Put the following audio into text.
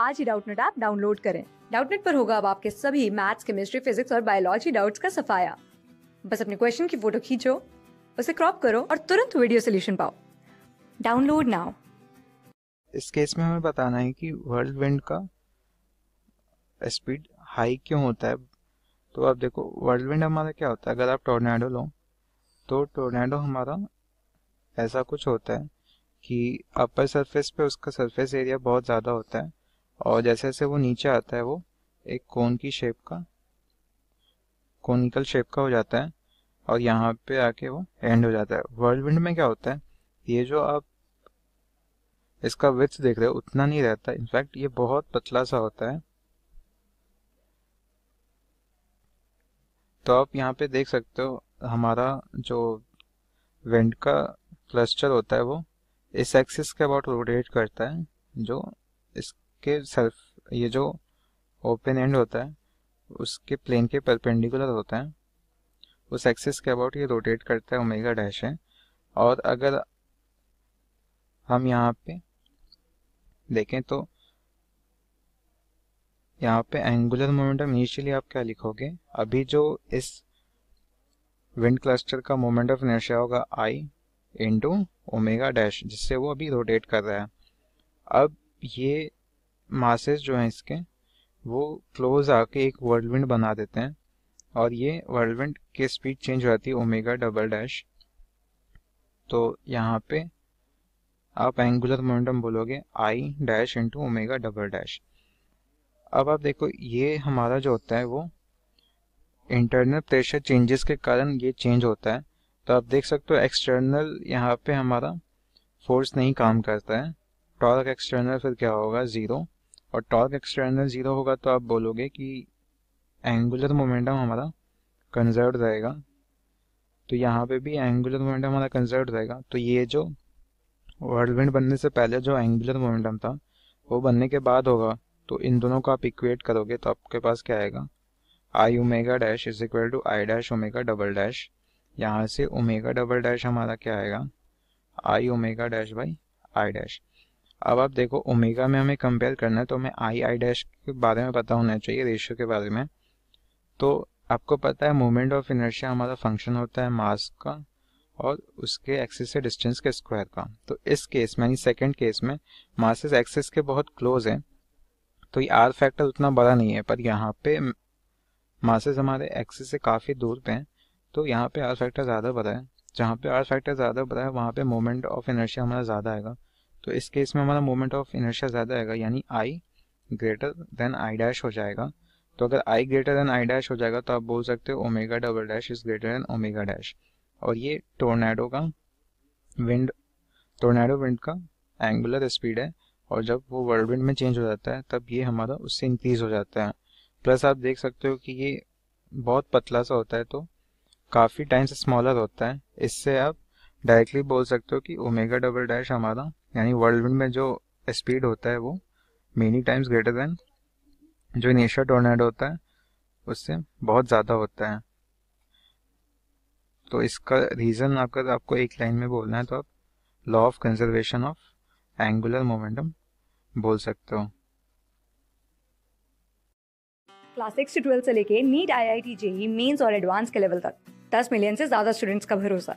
आज ही Doubtnut app download करें डाउटनेट पर होगा अब आपके सभी मैथ्स केमिस्ट्री फिजिक्स और बायोलॉजी डाउट्स का सफाया बस अपने क्वेश्चन की फोटो खींचो उसे क्रॉप करो और तुरंत वीडियो सोल्यूशन पाओ डाउनलोड नाउ इस केस में हमें बताना है कि वर्ल्ड विंड का स्पीड हाई क्यों होता है तो आप देखो वर्ल्ड विंड हमारा क्या होता है अगर आप टोर्नेडो लो तो टोर्नेडो हमारा ऐसा कुछ होता है कि अपर सरफेस पे उसका सरफेस एरिया बहुत ज़्यादा होता है और जैसे जैसे वो नीचे आता है वो एक कोन की शेप का कोनिकल शेप का हो जाता है और यहाँ पे आके वो एंड हो जाता है वर्ल्ड विंड में क्या होता है ये जो आप इसका विथ देख रहे हो उतना नहीं रहता इनफैक्ट ये बहुत पतला सा होता है तो आप यहाँ पे देख सकते हो हमारा जो वेंट का क्लस्टर होता है वो इस एक्सिस के अबाउट रोटेट करता है जो इस के सेल्फ ये जो ओपन एंड होता है उसके प्लेन के परपेंडिकुलर होता है उस एक्सिस के अबाउट ये रोटेट करता है ओमेगा डैश है और अगर हम यहाँ पे देखें तो यहाँ पे एंगुलर मोमेंटम इनिशियली आप क्या लिखोगे अभी जो इस विंड क्लस्टर का मोमेंट ऑफ इनर्शिया होगा आई इंटू ओमेगा डैश जिससे वो अभी रोटेट कर रहा है अब ये मासेस जो हैं इसके वो क्लोज आके एक वर्ल्डविंड बना देते हैं और ये वर्ल्डविंड के स्पीड चेंज हो जाती है ओमेगा डबल डैश तो यहाँ पे आप एंगुलर मोमेंटम बोलोगे I dash into omega double dash अब आप देखो ये हमारा जो होता है वो इंटरनल प्रेशर चेंजेस के कारण ये चेंज होता है तो आप देख सकते हो एक्सटर्नल यहाँ पे हमारा फोर्स नहीं काम करता है टॉर्क एक्सटर्नल फिर क्या होगा ज़ीरो और टॉर्क एक्सटर्नल ज़ीरो होगा तो आप बोलोगे कि एंगुलर मोमेंटम हमारा कंजर्व रहेगा तो यहाँ पे भी एंगुलर मोमेंटम हमारा कंजर्व रहेगा तो ये जो वर्ल्डविंड बनने से पहले जो एंगुलर मोमेंटम था वो बनने के बाद होगा तो इन दोनों को आप इक्वेट करोगे तो आपके पास क्या आएगा I omega dash is equal to I dash omega double dash यहाँ से ओमेगा डबल डैश हमारा क्या आएगा I omega dash by I dash अब आप देखो ओमेगा में हमें कंपेयर करना है तो हमें आई आई डैश के बारे में पता होना चाहिए रेशियो के बारे में तो आपको पता है मोमेंट ऑफ इनर्शिया हमारा फंक्शन होता है मास का और उसके एक्सिस से डिस्टेंस के स्क्वायर का तो इस केस में यानी सेकेंड केस में मासेस एक्सिस के बहुत क्लोज हैं तो ये आर फैक्टर उतना बड़ा नहीं है पर यहाँ पे मासेस हमारे एक्सिस से काफ़ी दूर पे हैं तो यहाँ पे आर फैक्टर ज़्यादा बड़ा है जहाँ पे आर फैक्टर ज़्यादा बड़ा है वहाँ पे मोमेंट ऑफ इनर्शिया हमारा ज़्यादा आएगा तो इस केस में हमारा मोमेंट ऑफ इनर्शिया ज़्यादा आएगा यानी I greater than I dash हो जाएगा तो अगर I greater than I dash हो जाएगा तो आप बोल सकते हो omega double dash is greater than omega dash और ये टोर्नेडो का विंड टोर्नेडो विंड का एंगुलर स्पीड है और जब वो वर्ल्ड विंड में चेंज हो जाता है तब ये हमारा उससे इंक्रीज हो जाता है प्लस आप देख सकते हो कि ये बहुत पतला सा होता है तो काफ़ी टाइम्स स्मॉलर होता है इससे आप डायरेक्टली बोल सकते हो कि ओमेगा डबल डैश हमारा यानी वर्ल्ड विंड में जो स्पीड होता है वो मेनी टाइम्स ग्रेटर देन जो इनिशियल टोर्नेडो होता है उससे बहुत ज़्यादा होता है तो इसका रीज़न आपका आपको एक लाइन में बोलना है तो आप law of conservation of angular momentum बोल सकते हो क्लास सिक्स से ट्वेल्थ से लेके NEET I I T JEE Mains और एडवांस के लेवल तक दस मिलियन से ज्यादा स्टूडेंट्स का भरोसा